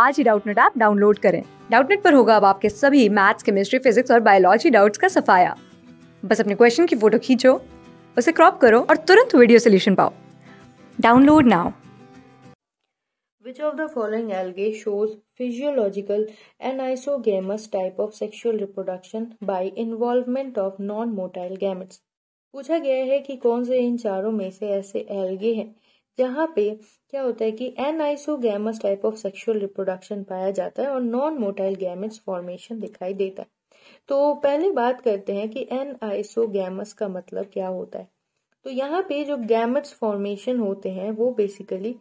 आज ही Doubtnut app download करें डाउटनेट पर होगा अब आपके सभी मैथ्स केमिस्ट्री फिजिक्स और बायोलॉजी डाउट्स का सफाया बस अपने क्वेश्चन की फोटो खींचो उसे क्रॉप करो और तुरंत वीडियो सोल्यूशन पाओ download now Which of the following algae shows physiological anisogamous type of sexual reproduction by involvement of non-motile gametes? पूछा गया है कि कौन से इन चारों में से ऐसे एल्गे हैं जहाँ पे क्या होता है कि an isogamous type of sexual reproduction पाया जाता है और नॉन मोटाइल गैमेट्स फॉर्मेशन दिखाई देता है तो पहले बात करते हैं कि एन आइसोगैमस का मतलब क्या होता है तो यहाँ पे जो गैमेट्स फॉर्मेशन होते हैं वो बेसिकली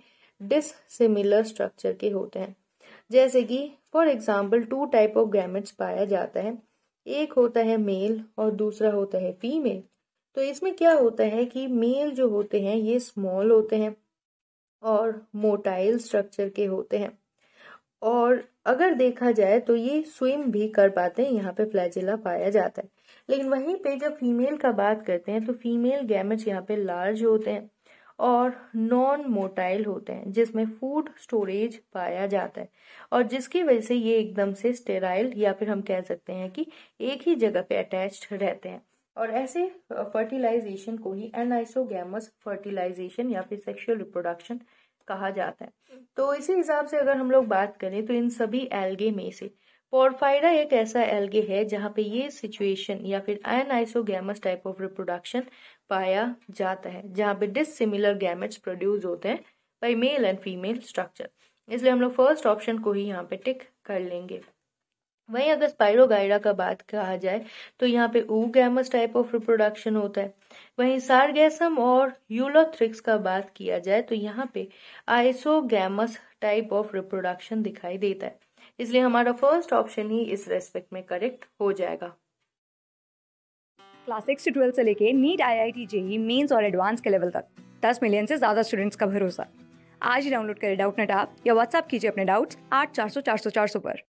डिसिमिलर स्ट्रक्चर के होते हैं जैसे कि for example two type of gametes पाया जाता है एक होता है मेल और दूसरा होता है फीमेल तो इसमें क्या होता है कि मेल जो होते हैं ये स्मॉल होते हैं और मोटाइल स्ट्रक्चर के होते हैं और अगर देखा जाए तो ये स्विम भी कर पाते हैं यहाँ पे फ्लैजिला पाया जाता है लेकिन वहीं पे जब फीमेल का बात करते हैं तो फीमेल गैमेट्स यहाँ पे लार्ज होते हैं और नॉन मोटाइल होते हैं जिसमें फूड स्टोरेज पाया जाता है और जिसकी वजह से ये एकदम से स्टेराइल या फिर हम कह सकते हैं कि एक ही जगह पे अटैच्ड रहते हैं और ऐसे फर्टिलाइजेशन को ही एनाइसोगैमस फर्टिलाइजेशन या फिर सेक्सुअल रिप्रोडक्शन कहा जाता है तो इसी हिसाब से अगर हम लोग बात करें तो इन सभी एल्गे में से पोरफाइडा एक ऐसा एल्गे है जहाँ पे ये सिचुएशन या फिर एनाइसोगैमस टाइप ऑफ रिप्रोडक्शन पाया जाता है जहाँ पे डिसिमिलर गैमेट्स प्रोड्यूस होते हैं by male and female structure इसलिए हम लोग फर्स्ट ऑप्शन को ही यहाँ पे टिक कर लेंगे वहीं अगर स्पाइरोगाइरा का बात कहा जाए तो यहाँ पे ऊ गैमस टाइप ऑफ रिप्रोडक्शन होता है वहीं सारगैसम और यूलोथ्रिक्स का बात किया जाए तो यहाँ पे आइसोगैमस टाइप ऑफ रिप्रोडक्शन दिखाई देता है इसलिए हमारा फर्स्ट ऑप्शन ही इस रेस्पेक्ट में करेक्ट हो जाएगा क्लास सिक्स ट्वेल्व ट्वेल्थ से लेके NEET I I T JEE Mains और एडवांस के लेवल तक दस मिलियन से ज़्यादा स्टूडेंट्स का भरोसा आज ही डाउनलोड करें डाउट नेट आप या व्हाट्सअप कीजिए अपने डाउट्स आठ चार सौ चार सौ चार सौ पर